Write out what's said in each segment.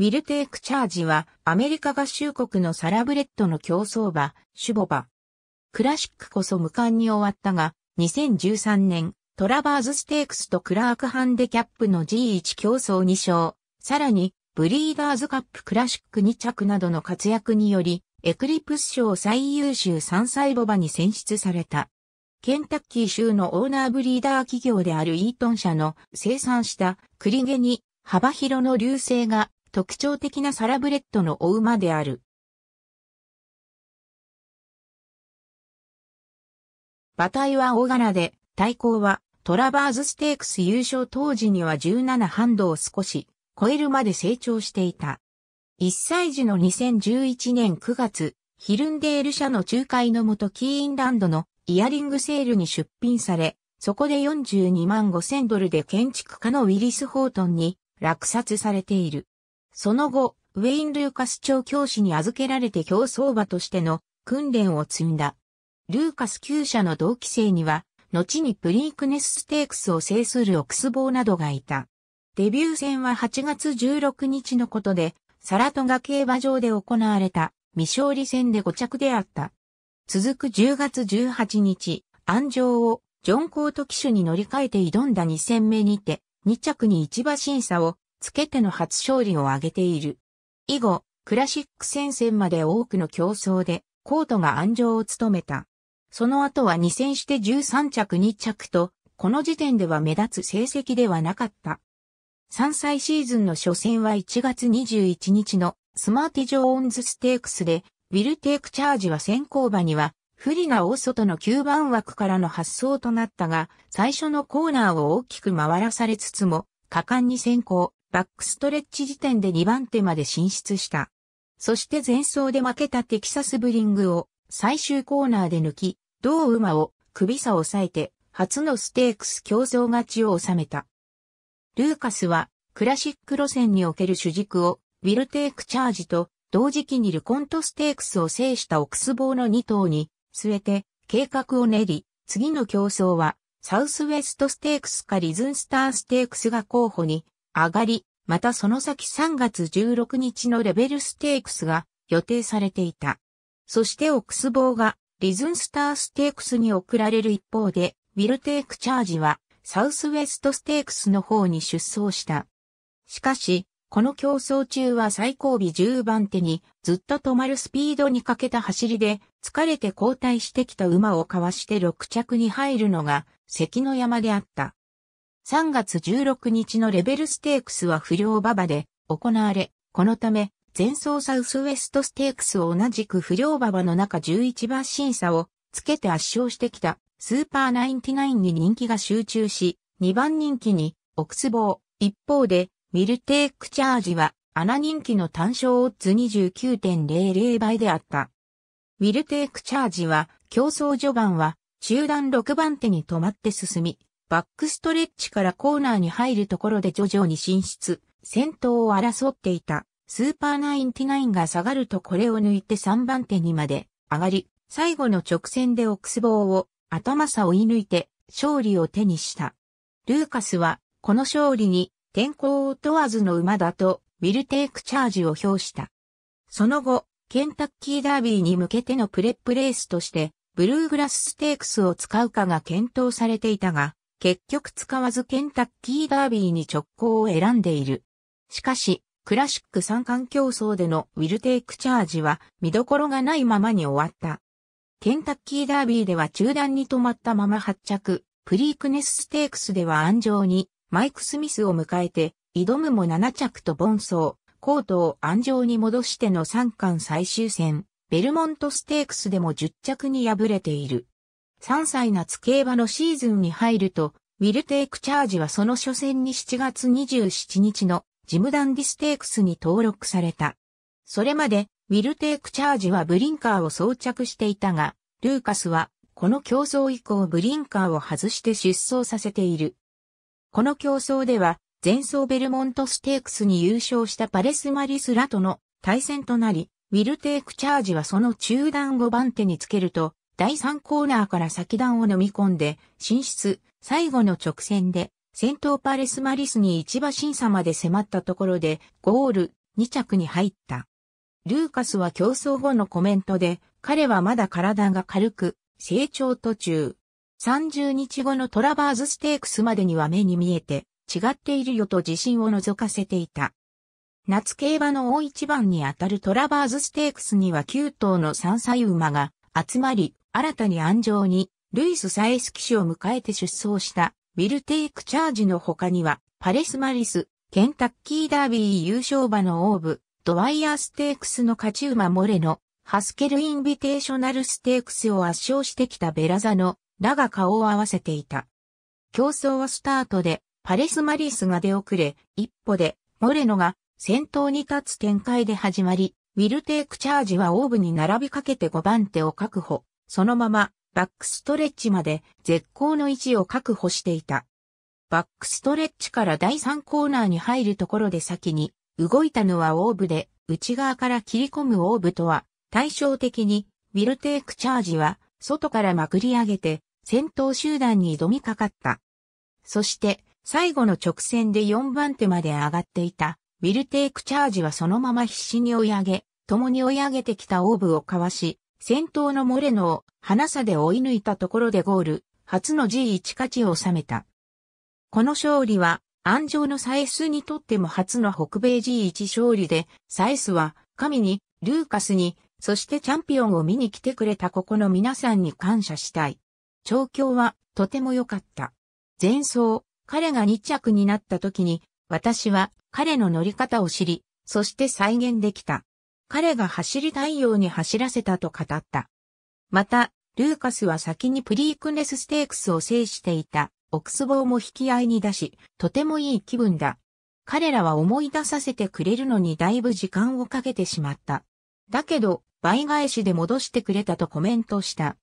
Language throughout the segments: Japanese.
ウィルテイクチャージはアメリカ合衆国のサラブレッドの競走馬、シュボバ。クラシックこそ無冠に終わったが、2013年、トラバーズステークスとクラークハンデキャップの G1 競争2勝、さらに、ブリーダーズカップクラシック2着などの活躍により、エクリプス賞最優秀3歳ボバに選出された。ケンタッキー州のオーナーブリーダー企業であるイートン社の生産したクリゲに幅広の流星が特徴的なサラブレッドのお馬である。馬体は大柄で、対抗はトラバーズステークス優勝当時には17ハンドを少し超えるまで成長していた。1歳児の2011年9月、ヒルンデール社の仲介のもとキーインランドのイヤリングセールに出品され、そこで42万5千ドルで建築家のウィリス・ホートンに落札されている。その後、ウェイン・ルーカス調教師に預けられて競争馬としての訓練を積んだ。ルーカス厩舎の同期生には、後にプリークネスステークスを制するオクスボーなどがいた。デビュー戦は8月16日のことで、サラトガ競馬場で行われた未勝利戦で5着であった。続く10月18日、安城をジョン・コート騎手に乗り換えて挑んだ2戦目にて、2着に1馬審査をつけての初勝利を挙げている。以後、クラシック戦線まで多くの競争で、コートが安城を務めた。その後は2戦して13着2着と、この時点では目立つ成績ではなかった。3歳シーズンの初戦は1月21日のスマーティジョーンズステークスで、ウィルテイクチャージは先行馬には不利な大外の9番枠からの発想となったが、最初のコーナーを大きく回らされつつも、果敢に先行。バックストレッチ時点で2番手まで進出した。そして前走で負けたテキサスブリングを最終コーナーで抜き、同馬を首差を抑えて初のステークス競争勝ちを収めた。ルーカスはクラシック路線における主軸をウィルテイクチャージと同時期にルコントステークスを制したオクスボーの2頭に据えて計画を練り、次の競争はサウスウェストステークスかリズンスターステークスが候補に上がり、またその先3月16日のレベルステークスが予定されていた。そしてオックスボーがリズンスターステークスに送られる一方で、ウィルテイクチャージはサウスウェストステークスの方に出走した。しかし、この競争中は最後尾10番手にずっと止まるスピードに欠けた走りで疲れて交代してきた馬をかわして6着に入るのが関の山であった。3月16日のレベルステークスは不良馬場で行われ、このため、前走サウスウェストステークスを同じく不良馬場の中11馬審査をつけて圧勝してきたスーパーナナインティインに人気が集中し、2番人気にオクスボー。一方で、ミルテークチャージは穴人気の単勝オッズ29.00倍であった。ウィルテークチャージは競争序盤は中段6番手に止まって進み、バックストレッチからコーナーに入るところで徐々に進出、先頭を争っていた、スーパーナインティナインが下がるとこれを抜いて3番手にまで上がり、最後の直線でオクス棒を頭差追い抜いて勝利を手にした。ルーカスはこの勝利に天候を問わずの馬だとウィルテイクチャージを表した。その後、ケンタッキーダービーに向けてのプレップレースとしてブルーグラスステークスを使うかが検討されていたが、結局使わずケンタッキーダービーに直行を選んでいる。しかし、クラシック三冠競争でのウィルテイクチャージは見どころがないままに終わった。ケンタッキーダービーでは中断に止まったまま発着、プリークネスステークスでは安上にマイク・スミスを迎えて、挑むも7着と凡走、コートを安上に戻しての3冠最終戦、ベルモントステークスでも10着に敗れている。3歳夏競馬のシーズンに入ると、ウィルテイクチャージはその初戦に7月27日のジムダンディステークスに登録された。それまで、ウィルテイクチャージはブリンカーを装着していたが、ルーカスは、この競争以降ブリンカーを外して出走させている。この競争では、前走ベルモントステークスに優勝したパレスマリスラとの対戦となり、ウィルテイクチャージはその中段5番手につけると、第3コーナーから先段を飲み込んで、進出、最後の直線で、先頭パレスマリスに一馬審査まで迫ったところで、ゴール、2着に入った。ルーカスは競争後のコメントで、彼はまだ体が軽く、成長途中。30日後のトラバーズステークスまでには目に見えて、違っているよと自信を覗かせていた。夏競馬の大一番にあたるトラバーズステークスには9頭の3歳馬が集まり、新たに安城に、ルイス・サエス騎士を迎えて出走した、ウィル・テイク・チャージの他には、パレス・マリス、ケンタッキー・ダービー優勝馬のオーブ、ドワイヤー・ステークスの勝ち馬モレノ、ハスケル・インビテーショナル・ステークスを圧勝してきたベラザの、らが顔を合わせていた。競争はスタートで、パレス・マリスが出遅れ、一歩で、モレノが先頭に立つ展開で始まり、ウィルテイクチャージはオーブに並びかけて5番手を確保。そのままバックストレッチまで絶好の位置を確保していた。バックストレッチから第3コーナーに入るところで先に動いたのはオーブで内側から切り込むオーブとは対照的にウィルテイクチャージは外からまくり上げて先頭集団に挑みかかった。そして最後の直線で4番手まで上がっていたウィルテイクチャージはそのまま必死に追い上げ、共に追い上げてきたオーブをかわし、先頭のモレノを花差で追い抜いたところでゴール、初の G1 勝ちを収めた。この勝利は、安城のサエスにとっても初の北米 G1 勝利で、サエスは、神に、ルーカスに、そしてチャンピオンを見に来てくれたここの皆さんに感謝したい。調教は、とても良かった。前走、彼が2着になった時に、私は彼の乗り方を知り、そして再現できた。彼が走りたいように走らせたと語った。また、ルーカスは先にプリークネスステークスを制していた、オクスボウも引き合いに出し、とてもいい気分だ。彼らは思い出させてくれるのにだいぶ時間をかけてしまった。だけど、倍返しで戻してくれたとコメントした。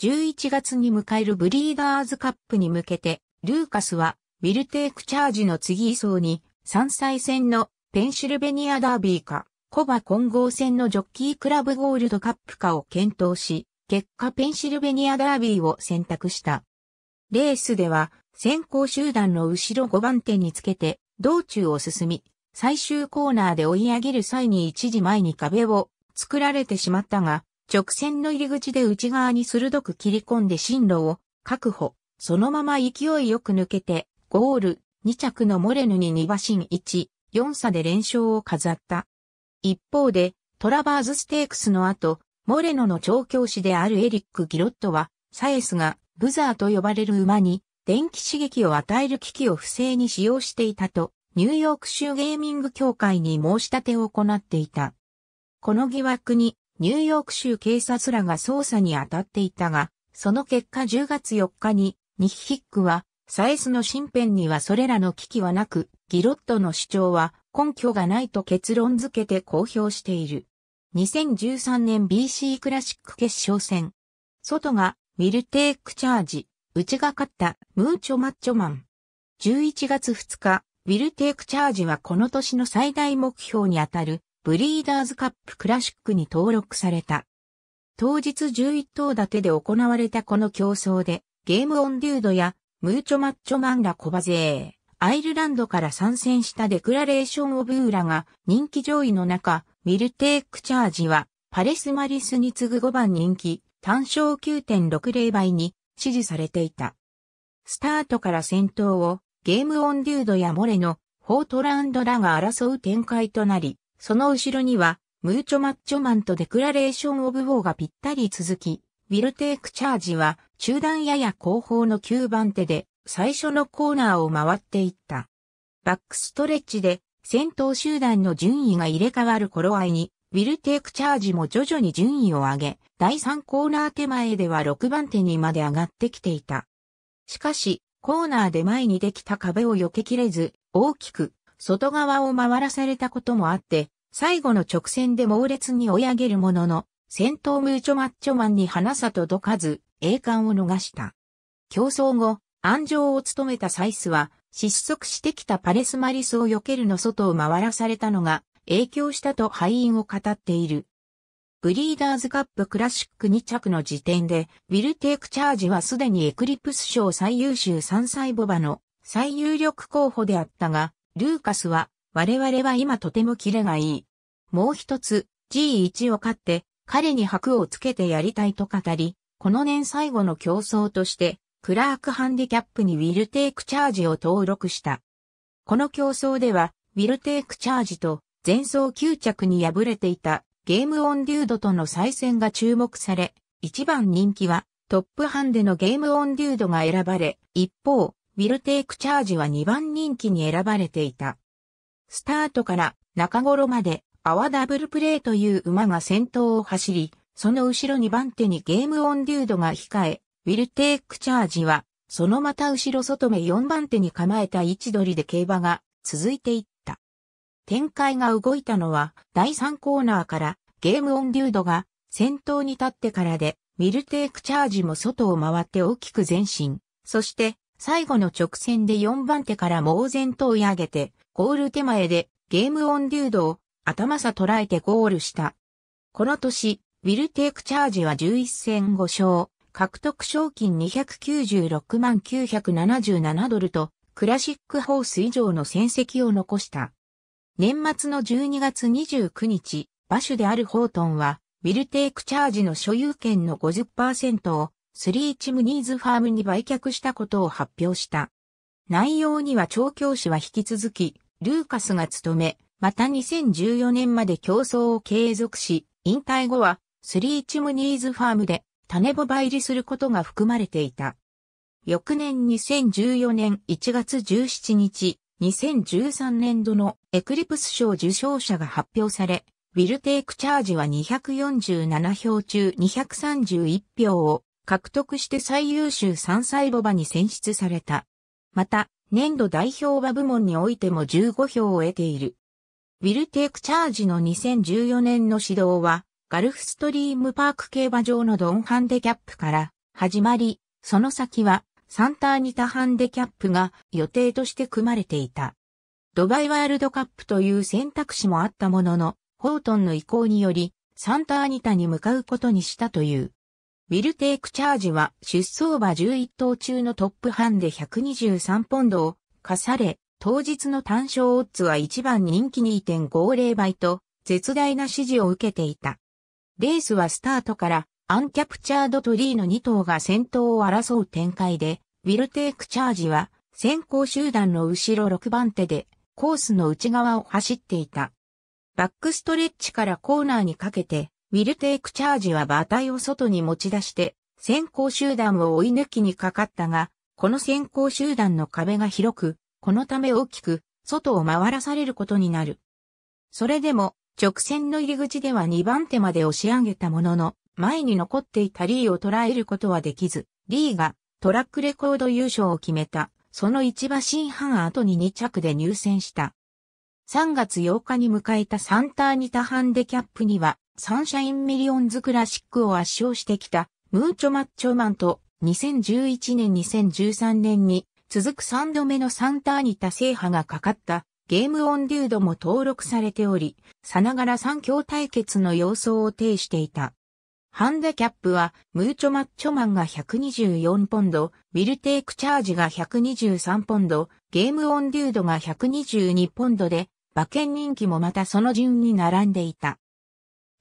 11月に迎えるブリーダーズカップに向けて、ルーカスは、ウィルテイクチャージの次位送に、3歳戦のペンシルベニアダービーか、コバ混合戦のジョッキークラブゴールドカップ化を検討し、結果ペンシルベニアダービーを選択した。レースでは、先行集団の後ろ5番手につけて、道中を進み、最終コーナーで追い上げる際に一時前に壁を作られてしまったが、直線の入り口で内側に鋭く切り込んで進路を確保、そのまま勢いよく抜けて、ゴール、2着のモレヌに2馬身1、4差で連勝を飾った。一方で、トラバーズステークスの後、モレノの調教師であるエリック・ギロットは、サエスがブザーと呼ばれる馬に電気刺激を与える機器を不正に使用していたと、ニューヨーク州ゲーミング協会に申し立てを行っていた。この疑惑に、ニューヨーク州警察らが捜査に当たっていたが、その結果10月4日に、ニヒックは、サエスの身辺にはそれらの危機はなく、ギロットの主張は根拠がないと結論付けて公表している。2013年 BC クラシック決勝戦。外がウィルテイクチャージ、内が勝ったムーチョマッチョマン。11月2日、ウィルテイクチャージはこの年の最大目標にあたるブリーダーズカップクラシックに登録された。当日11頭立てで行われたこの競争でゲームオンデュードやムーチョマッチョマンら小馬勢、アイルランドから参戦したデクラレーション・オブ・ウーラが人気上位の中、ミルテイク・チャージはパレス・マリスに次ぐ5番人気、単勝9.60倍に支持されていた。スタートから先頭をゲームオンデュードやモレノ、フォートランドらが争う展開となり、その後ろにはムーチョマッチョマンとデクラレーション・オブ・ウォーがぴったり続き、ウィルテイク・チャージは中段やや後方の9番手で最初のコーナーを回っていった。バックストレッチで先頭集団の順位が入れ替わる頃合いに、ウィルテイクチャージも徐々に順位を上げ、第3コーナー手前では6番手にまで上がってきていた。しかし、コーナーで前にできた壁を避けきれず、大きく外側を回らされたこともあって、最後の直線で猛烈に追い上げるものの、先頭ムーチョマッチョマンに花さ届かず、栄冠を逃した。競争後、安城を務めたサイスは、失速してきたパレスマリスを避けるの外を回らされたのが影響したと敗因を語っている。ブリーダーズカップクラシック2着の時点で、ウィルテイクチャージはすでにエクリプス賞最優秀3歳ボバの最有力候補であったが、ルーカスは、我々は今とてもキレがいい。もう一つ、G1 を勝って、彼に箔をつけてやりたいと語り、この年最後の競争として、クラークハンディキャップにウィルテイクチャージを登録した。この競争では、ウィルテイクチャージと前走9着に敗れていたゲームオンデュードとの再戦が注目され、一番人気はトップハンデのゲームオンデュードが選ばれ、一方、ウィルテイクチャージは2番人気に選ばれていた。スタートから中頃までアワダブルプレイという馬が先頭を走り、その後ろ2番手にゲームオンデュードが控え、ウィルテイクチャージは、そのまた後ろ外目4番手に構えた位置取りで競馬が続いていった。展開が動いたのは、第3コーナーからゲームオンデュードが先頭に立ってからで、ウィルテイクチャージも外を回って大きく前進。そして、最後の直線で4番手から猛然と追い上げて、ゴール手前でゲームオンデュードを頭さ捉えてゴールした。この年、ウィルテイクチャージは11戦5勝、獲得賞金296万977ドルと、クラシックホース以上の戦績を残した。年末の12月29日、馬主であるホートンは、ウィルテイクチャージの所有権の50%をスリーチムニーズファームに売却したことを発表した。内容には調教師は引き続き、ルーカスが務め、また2014年まで競争を継続し、引退後はスリーチムニーズファームで種ボバ入りすることが含まれていた。翌年2014年1月17日、2013年度のエクリプス賞受賞者が発表され、ウィルテイクチャージは247票中231票を獲得して最優秀三歳ボバに選出された。また、年度代表馬部門においても15票を得ている。ウィルテイクチャージの2014年の指導は、ガルフストリームパーク競馬場のドンハンデキャップから始まり、その先はサンターニタハンデキャップが予定として組まれていた。ドバイワールドカップという選択肢もあったものの、ホートンの意向により、サンターニタに向かうことにしたという。ウィルテイクチャージは出走馬11頭中のトップハンデ123ポンドを課され、当日の単勝オッズは1番人気2.50倍と絶大な支持を受けていた。レースはスタートからアンキャプチャードトリーの2頭が先頭を争う展開で、ウィルテイクチャージは先行集団の後ろ6番手でコースの内側を走っていた。バックストレッチからコーナーにかけて、ウィルテイクチャージは馬体を外に持ち出して、先行集団を追い抜きにかかったが、この先行集団の壁が広く、このため大きく、外を回らされることになる。それでも、直線の入り口では2番手まで押し上げたものの、前に残っていたリーを捉えることはできず、リーがトラックレコード優勝を決めた、その1馬身半後に2着で入選した。3月8日に迎えたサンターニタハンデキャップには、サンシャインミリオンズクラシックを圧勝してきた、ムーチョマッチョマンと、2011年2013年に続く3度目のサンターニタ制覇がかかったゲームオンデュードも登録されており、さながら三強対決の様相を呈していた。ハンデキャップは、ムーチョマッチョマンが124ポンド、ウィルテイクチャージが123ポンド、ゲームオンデュードが122ポンドで、馬券人気もまたその順に並んでいた。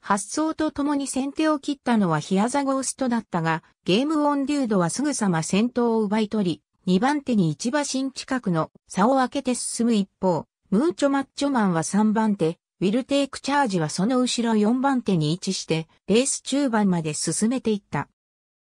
発想とともに先手を切ったのはヒアザゴーストだったが、ゲームオンデュードはすぐさま先頭を奪い取り、2番手に1馬身近くの差を開けて進む一方、ムーチョマッチョマンは3番手、ウィルテイクチャージはその後ろ4番手に位置して、レース中盤まで進めていった。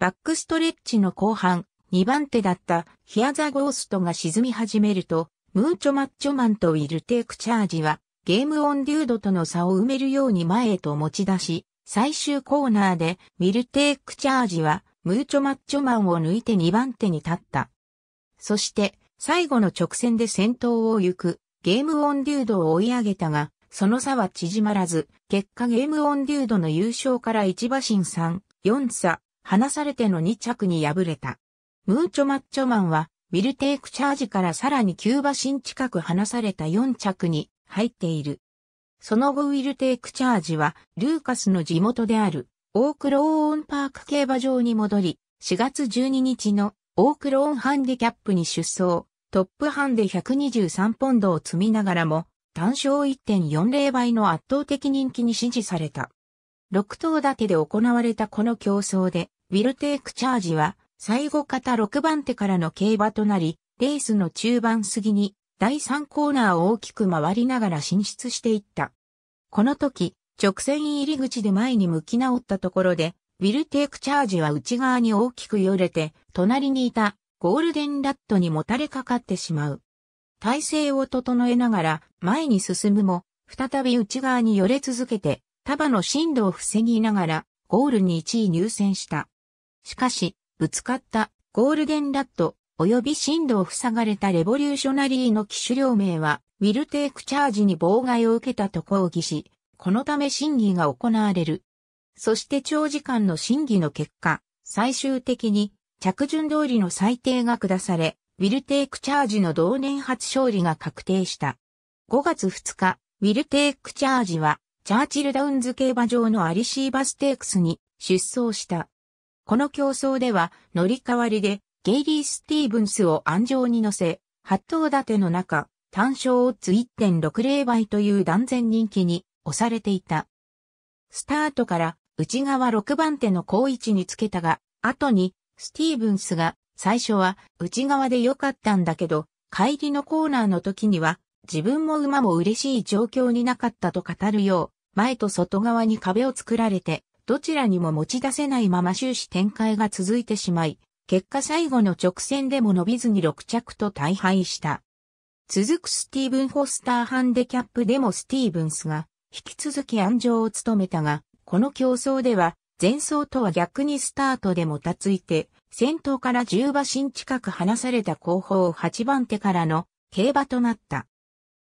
バックストレッチの後半、2番手だったヒアザゴーストが沈み始めると、ムーチョマッチョマンとウィルテイクチャージは、ゲームオンデュードとの差を埋めるように前へと持ち出し、最終コーナーでウィルテイクチャージは、ムーチョマッチョマンを抜いて2番手に立った。そして、最後の直線で先頭を行く、ゲームオンデュードを追い上げたが、その差は縮まらず、結果ゲームオンデュードの優勝から1馬身3、4差、離されての2着に敗れた。ムーチョマッチョマンは、ウィルテイクチャージからさらに9馬身近く離された4着に入っている。その後ウィルテイクチャージは、ルーカスの地元である、オークローンパーク競馬場に戻り、4月12日のオークローンハンディキャップに出走、トップハンで123ポンドを積みながらも、単勝1.40倍の圧倒的人気に支持された。6頭立てで行われたこの競争で、ウィルテイクチャージは、最後方6番手からの競馬となり、レースの中盤過ぎに、第3コーナーを大きく回りながら進出していった。この時、直線入り口で前に向き直ったところで、ウィルテイクチャージは内側に大きく揺れて、隣にいたゴールデンラットにもたれかかってしまう。体勢を整えながら前に進むも、再び内側に寄れ続けて、束の振動を防ぎながら、ゴールに1位入選した。しかし、ぶつかったゴールデンラット、及び振動を塞がれたレボリューショナリーの機種両名は、ウィルテイクチャージに妨害を受けたと抗議し、このため審議が行われる。そして長時間の審議の結果、最終的に着順通りの裁定が下され、ウィルテイクチャージの同年初勝利が確定した。5月2日、ウィルテイクチャージは、チャーチルダウンズ競馬場のアリシーバステークスに出走した。この競争では、乗り代わりで、ゲイリー・スティーブンスを安上に乗せ、8頭立ての中、単勝オッズ1.60倍という断然人気に押されていた。スタートから内側6番手の好位置につけたが、後にスティーブンスが最初は内側で良かったんだけど、帰りのコーナーの時には自分も馬も嬉しい状況になかったと語るよう、前と外側に壁を作られて、どちらにも持ち出せないまま終始展開が続いてしまい、結果最後の直線でも伸びずに6着と大敗した。続くスティーブン・ホスターハンデキャップでもスティーブンスが引き続き安城を務めたが、この競争では前走とは逆にスタートでもたついて、先頭から10馬身近く離された後方8番手からの競馬となった。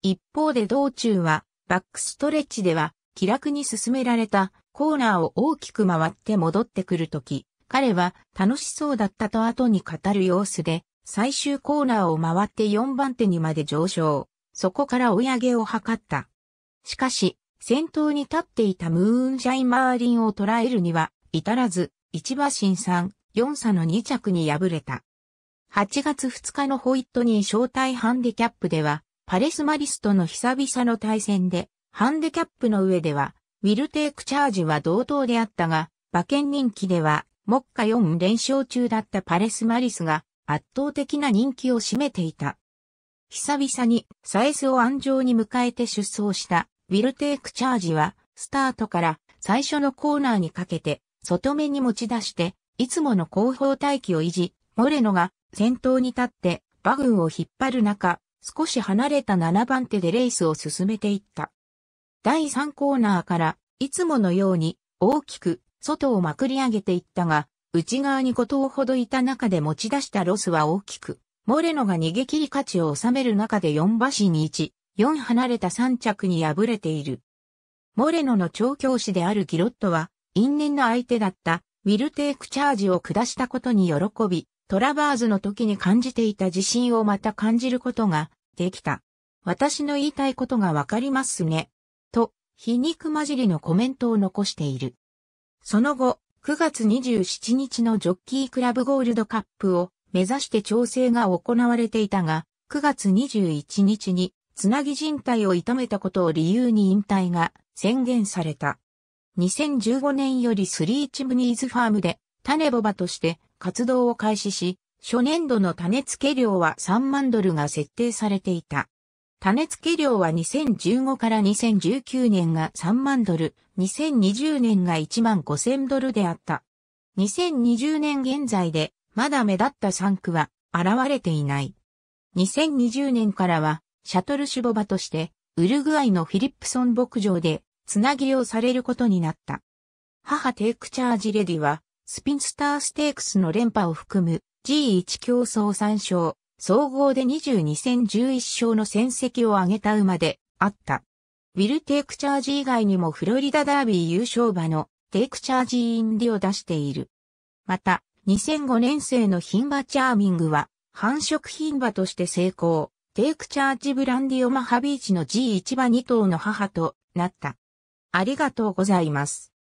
一方で道中は、バックストレッチでは、気楽に進められたコーナーを大きく回って戻ってくるとき、彼は楽しそうだったと後に語る様子で、最終コーナーを回って4番手にまで上昇。そこから追い上げを図った。しかし、先頭に立っていたムーンシャイマーリンを捉えるには、至らず、一馬身三、四差の二着に敗れた。8月2日のホイットニー招待ハンデキャップでは、パレスマリスとの久々の対戦で、ハンデキャップの上では、ウィルテイクチャージは同等であったが、馬券人気では、目下4連勝中だったパレスマリスが、圧倒的な人気を占めていた。久々にサエスを安城に迎えて出走したウィルテイクチャージは、スタートから最初のコーナーにかけて、外目に持ち出して、いつもの後方待機を維持、モレノが先頭に立って、馬群を引っ張る中、少し離れた7番手でレースを進めていった。第3コーナーから、いつものように大きく外をまくり上げていったが、内側に5頭ほどいた中で持ち出したロスは大きく、モレノが逃げ切り価値を収める中で4馬身に1、4離れた3着に敗れている。モレノの調教師であるギロットは、因縁の相手だった、ウィルテイクチャージを下したことに喜び、トラバーズの時に感じていた自信をまた感じることができた。私の言いたいことがわかりますね。と、皮肉混じりのコメントを残している。その後、9月27日のジョッキークラブゴールドカップを目指して調整が行われていたが、9月21日につなぎ人体を痛めたことを理由に引退が宣言された。2015年よりスリーチムニーズファームで種ボバとして活動を開始し、初年度の種付け量は3万ドルが設定されていた。種付け量は2015から2019年が3万ドル、2020年が1万5千ドルであった。2020年現在でまだ目立った産区は現れていない。2020年からはシャトルシュボバとして、ウルグアイのフィリップソン牧場で、つなぎをされることになった。母テイクチャージレディは、スピンスターステークスの連覇を含む G1 競争3勝、総合で22戦11勝の戦績を挙げた馬であった。ウィル・テイクチャージ以外にもフロリダダービー優勝馬のテイクチャージインディを出している。また、2005年生のン馬チャーミングは、繁殖ン馬として成功。テイクチャージブランディオマハビーチの G1 馬2頭の母となった。ありがとうございます。